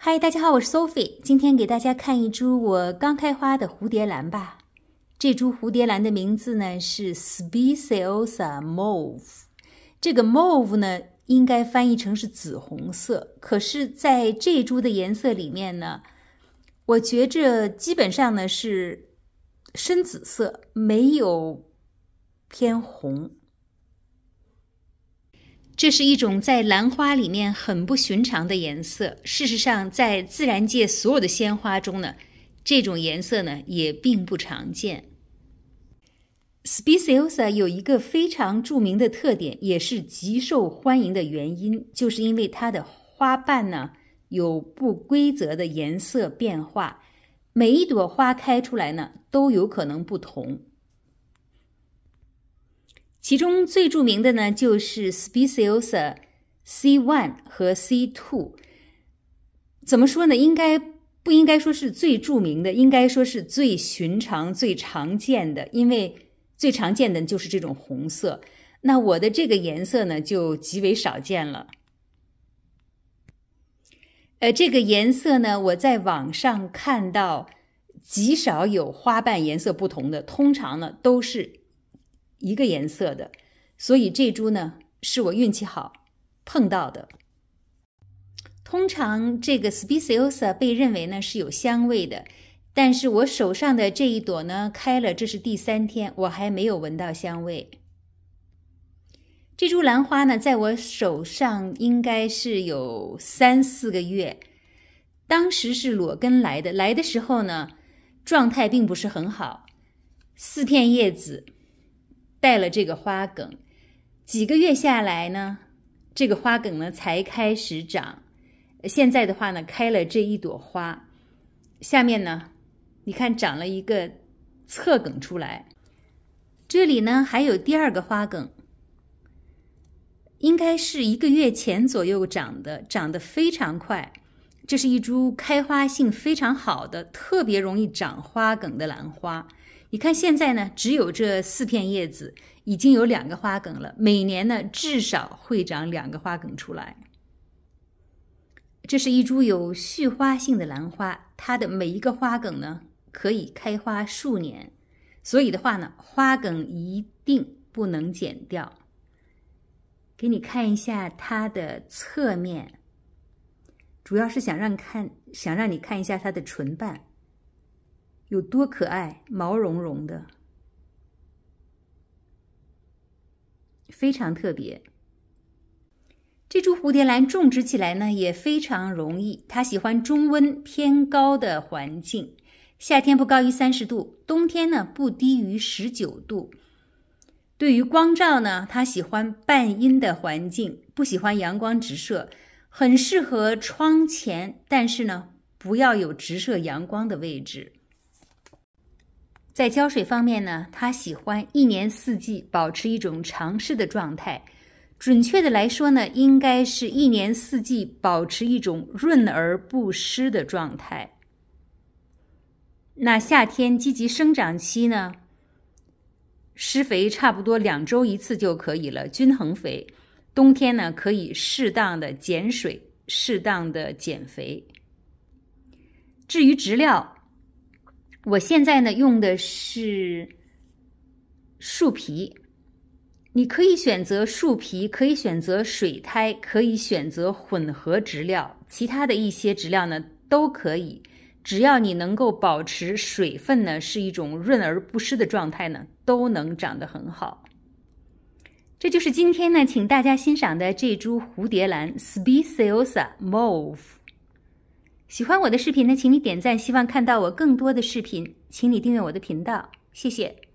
嗨，大家好，我是 Sophie。今天给大家看一株我刚开花的蝴蝶兰吧。这株蝴蝶兰的名字呢是 s p e c i o s a Mauve。这个 Mauve 呢，应该翻译成是紫红色。可是，在这株的颜色里面呢，我觉着基本上呢是深紫色，没有偏红。这是一种在兰花里面很不寻常的颜色。事实上，在自然界所有的鲜花中呢，这种颜色呢也并不常见。s p e c i o s a 有一个非常著名的特点，也是极受欢迎的原因，就是因为它的花瓣呢有不规则的颜色变化，每一朵花开出来呢都有可能不同。其中最著名的呢，就是 species C one 和 C two。怎么说呢？应该不应该说是最著名的？应该说是最寻常、最常见的。因为最常见的就是这种红色。那我的这个颜色呢，就极为少见了。呃，这个颜色呢，我在网上看到极少有花瓣颜色不同的，通常呢都是。一个颜色的，所以这株呢是我运气好碰到的。通常这个 spiciosa 被认为呢是有香味的，但是我手上的这一朵呢开了，这是第三天，我还没有闻到香味。这株兰花呢，在我手上应该是有三四个月，当时是裸根来的，来的时候呢状态并不是很好，四片叶子。带了这个花梗，几个月下来呢，这个花梗呢才开始长。现在的话呢，开了这一朵花，下面呢，你看长了一个侧梗出来，这里呢还有第二个花梗，应该是一个月前左右长的，长得非常快。这是一株开花性非常好的、特别容易长花梗的兰花。你看现在呢，只有这四片叶子，已经有两个花梗了。每年呢，至少会长两个花梗出来。这是一株有续花性的兰花，它的每一个花梗呢，可以开花数年。所以的话呢，花梗一定不能剪掉。给你看一下它的侧面，主要是想让看，想让你看一下它的唇瓣。有多可爱，毛茸茸的，非常特别。这株蝴蝶兰种植起来呢也非常容易。它喜欢中温偏高的环境，夏天不高于三十度，冬天呢不低于十九度。对于光照呢，它喜欢半阴的环境，不喜欢阳光直射，很适合窗前，但是呢不要有直射阳光的位置。在浇水方面呢，他喜欢一年四季保持一种常湿的状态。准确的来说呢，应该是一年四季保持一种润而不湿的状态。那夏天积极生长期呢，施肥差不多两周一次就可以了，均衡肥。冬天呢，可以适当的减水，适当的减肥。至于植料。我现在呢用的是树皮，你可以选择树皮，可以选择水苔，可以选择混合植料，其他的一些植料呢都可以，只要你能够保持水分呢是一种润而不湿的状态呢，都能长得很好。这就是今天呢，请大家欣赏的这株蝴蝶兰，Spiceosa m o v e 喜欢我的视频呢，请你点赞；希望看到我更多的视频，请你订阅我的频道。谢谢。